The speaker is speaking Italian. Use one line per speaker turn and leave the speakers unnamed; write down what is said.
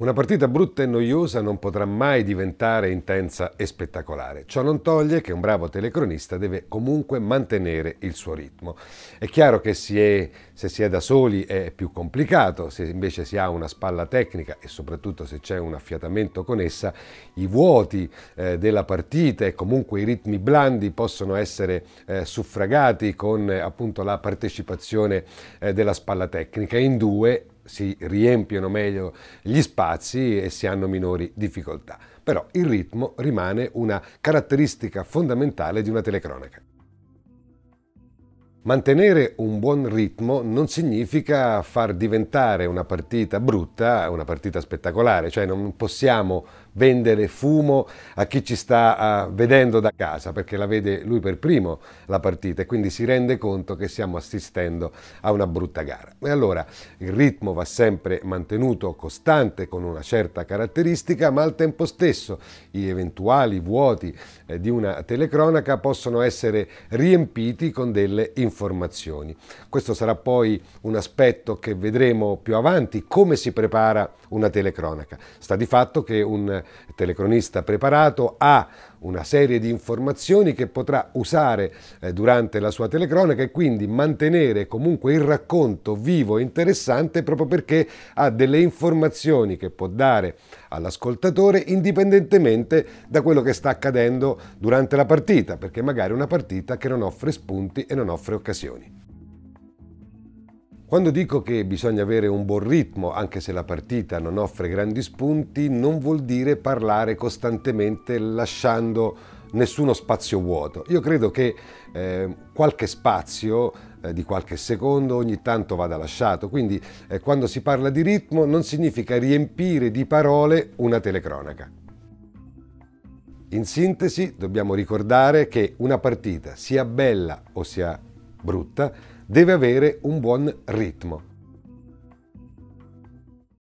Una partita brutta e noiosa non potrà mai diventare intensa e spettacolare. Ciò non toglie che un bravo telecronista deve comunque mantenere il suo ritmo. È chiaro che si è, se si è da soli è più complicato, se invece si ha una spalla tecnica e soprattutto se c'è un affiatamento con essa, i vuoti eh, della partita e comunque i ritmi blandi possono essere eh, suffragati con eh, appunto la partecipazione eh, della spalla tecnica in due si riempiono meglio gli spazi e si hanno minori difficoltà. Però il ritmo rimane una caratteristica fondamentale di una telecronaca. Mantenere un buon ritmo non significa far diventare una partita brutta una partita spettacolare, cioè non possiamo vendere fumo a chi ci sta ah, vedendo da casa, perché la vede lui per primo la partita e quindi si rende conto che stiamo assistendo a una brutta gara. E allora il ritmo va sempre mantenuto costante con una certa caratteristica, ma al tempo stesso gli eventuali vuoti eh, di una telecronaca possono essere riempiti con delle informazioni. Questo sarà poi un aspetto che vedremo più avanti, come si prepara una telecronaca. Sta di fatto che un telecronista preparato ha una serie di informazioni che potrà usare eh, durante la sua telecronaca e quindi mantenere comunque il racconto vivo e interessante proprio perché ha delle informazioni che può dare all'ascoltatore indipendentemente da quello che sta accadendo durante la partita, perché magari è una partita che non offre spunti e non offre occasioni. Quando dico che bisogna avere un buon ritmo, anche se la partita non offre grandi spunti, non vuol dire parlare costantemente lasciando nessuno spazio vuoto. Io credo che eh, qualche spazio eh, di qualche secondo ogni tanto vada lasciato, quindi eh, quando si parla di ritmo non significa riempire di parole una telecronaca. In sintesi dobbiamo ricordare che una partita, sia bella o sia brutta, deve avere un buon ritmo.